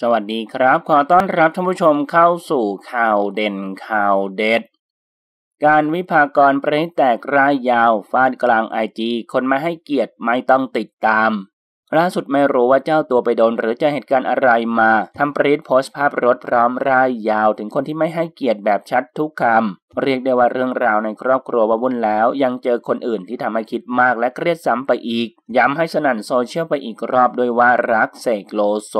สวัสดีครับ ขอต้อนรับท่านผู้ชมเข้าสู่ข่าวเด่นข่าวเด็ด การวิพากรประเทศแตกรายยาวฟาดกลางไอจีคนมาให้เกียรติไม่ต้องติดตามล่าสุดไม่รู้ว่าเจ้าตัวไปโดนหรือจะเหตุการณ์อะไรมา ทำปรีดโพสต์ภาพรถพร้อมรายยาวถึงคนที่ไม่ให้เกียรติแบบชัดทุกคำ เรียกได้ว่าเรื่องราวในครอบครัวว่าวุ่นแล้วยังเจอคนอื่นที่ทำให้คิดมากและเครียดซ้ำไปอีก ย้ำให้สนั่นโซเชียลไปอีกรอบด้วยว่ารักเสกโลโซ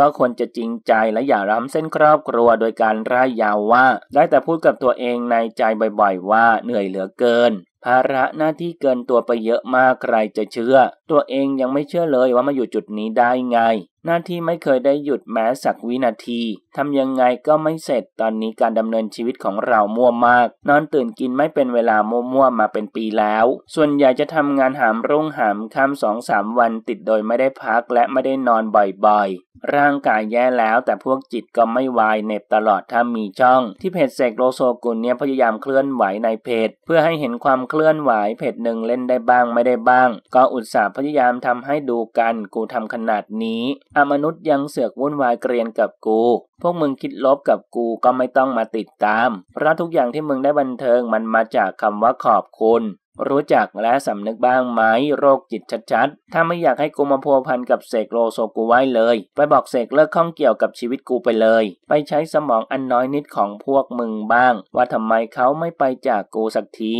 ก็ควรจะจริงใจและอย่าล้ำเส้นครอบครัวโดยการร่ายยาวว่า ได้แต่พูดกับตัวเองในใจบ่อยๆ ว่าเหนื่อยเหลือเกินภาระหน้าที่เกินตัวไปเยอะมากใครจะเชื่อตัวเองยังไม่เชื่อเลยว่ามาอยู่จุดนี้ได้ไงหน้าที่ไม่เคยได้หยุดแม้สักวินาทีทำยังไงก็ไม่เสร็จตอนนี้การดำเนินชีวิตของเรามั่วมาก นอนตื่นกินไม่เป็นเวลามั่ววมาเป็นปีแล้ว ส่วนใหญ่จะทำงานหามรุ่งหามค่ำสองสามวันติดโดยไม่ได้พักและไม่ได้นอนบ่อยร่างกายแย่แล้วแต่พวกจิตก็ไม่วายเน็บตลอดถ้ามีช่องที่เพจเสกโลโซกุลเนี่ยพยายามเคลื่อนไหวในเพจเพื่อให้เห็นความเคลื่อนไหวเพจหนึ่งเล่นได้บ้างไม่ได้บ้างก็อุตส่าห์พยายามทำให้ดูกันกูทำขนาดนี้อมนุษย์ยังเสือกวุ่นวายเกรียนกับกูพวกมึงคิดลบกับกูก็ไม่ต้องมาติดตามเพราะทุกอย่างที่มึงได้บันเทิงมันมาจากคำว่าขอบคุณรู้จักและสำนึกบ้างไหมโรคจิตชัดๆ ถ้าไม่อยากให้กูมาพัวพันกับเสกโลโซกูไว้เลย ไปบอกเสกเลิกข้องเกี่ยวกับชีวิตกูไปเลย ไปใช้สมองอันน้อยนิดของพวกมึงบ้าง ว่าทำไมเขาไม่ไปจากกูสักที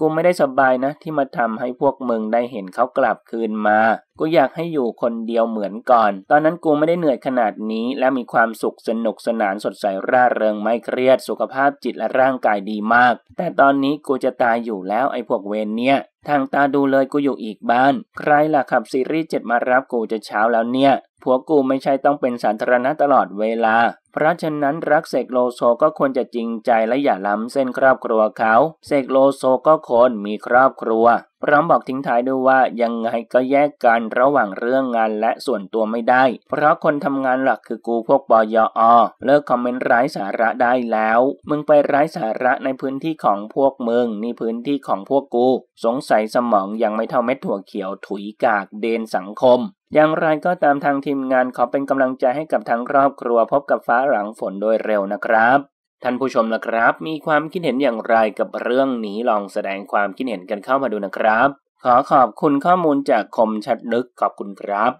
กูไม่ได้สบายนะที่มาทำให้พวกมึงได้เห็นเขากลับคืนมา กูอยากให้อยู่คนเดียวเหมือนก่อน ตอนนั้นกูไม่ได้เหนื่อยขนาดนี้และมีความสุขสนุกสนานสดใสร่าเริงไม่เครียด สุขภาพจิตและร่างกายดีมาก แต่ตอนนี้กูจะตายอยู่แล้วไอ้พวกเวนเนี่ยทางตาดูเลยกูอยู่อีกบ้าน ใครล่ะขับซีรีส์เจ็ดมารับกูจะเช้าแล้วเนี่ยผัวกูไม่ใช่ต้องเป็นสาธารณะตลอดเวลาพราะฉะนั้นรักเสกโลโซก็ควรจะจริงใจและอย่าล้ำเส้นครอบครัวเขา เสกโลโซก็คนมีครอบครัวพร้อมบอกทิ้งท้ายด้วยว่ายังไงก็แยกกันระหว่างเรื่องงานและส่วนตัวไม่ได้ เพราะคนทำงานหลักคือกูพวกปยออเลิกคอมเมนต์ร้ายสาระได้แล้ว มึงไปร้ายสาระในพื้นที่ของพวกมึงนี่พื้นที่ของพวกกู สงสัยสมองยังไม่เท่าเม็ดถั่วเขียวถุยกากเดนสังคม อย่างไรก็ตามทางทีมงานขอเป็นกำลังใจให้กับทั้งครอบครัว พบกับฟ้าหลังฝนโดยเร็วนะครับท่านผู้ชมนะครับ มีความคิดเห็นอย่างไรกับเรื่องนี้ลองแสดงความคิดเห็นกันเข้ามาดูนะครับ ขอขอบคุณข้อมูลจากคมชัดลึก ขอบคุณครับ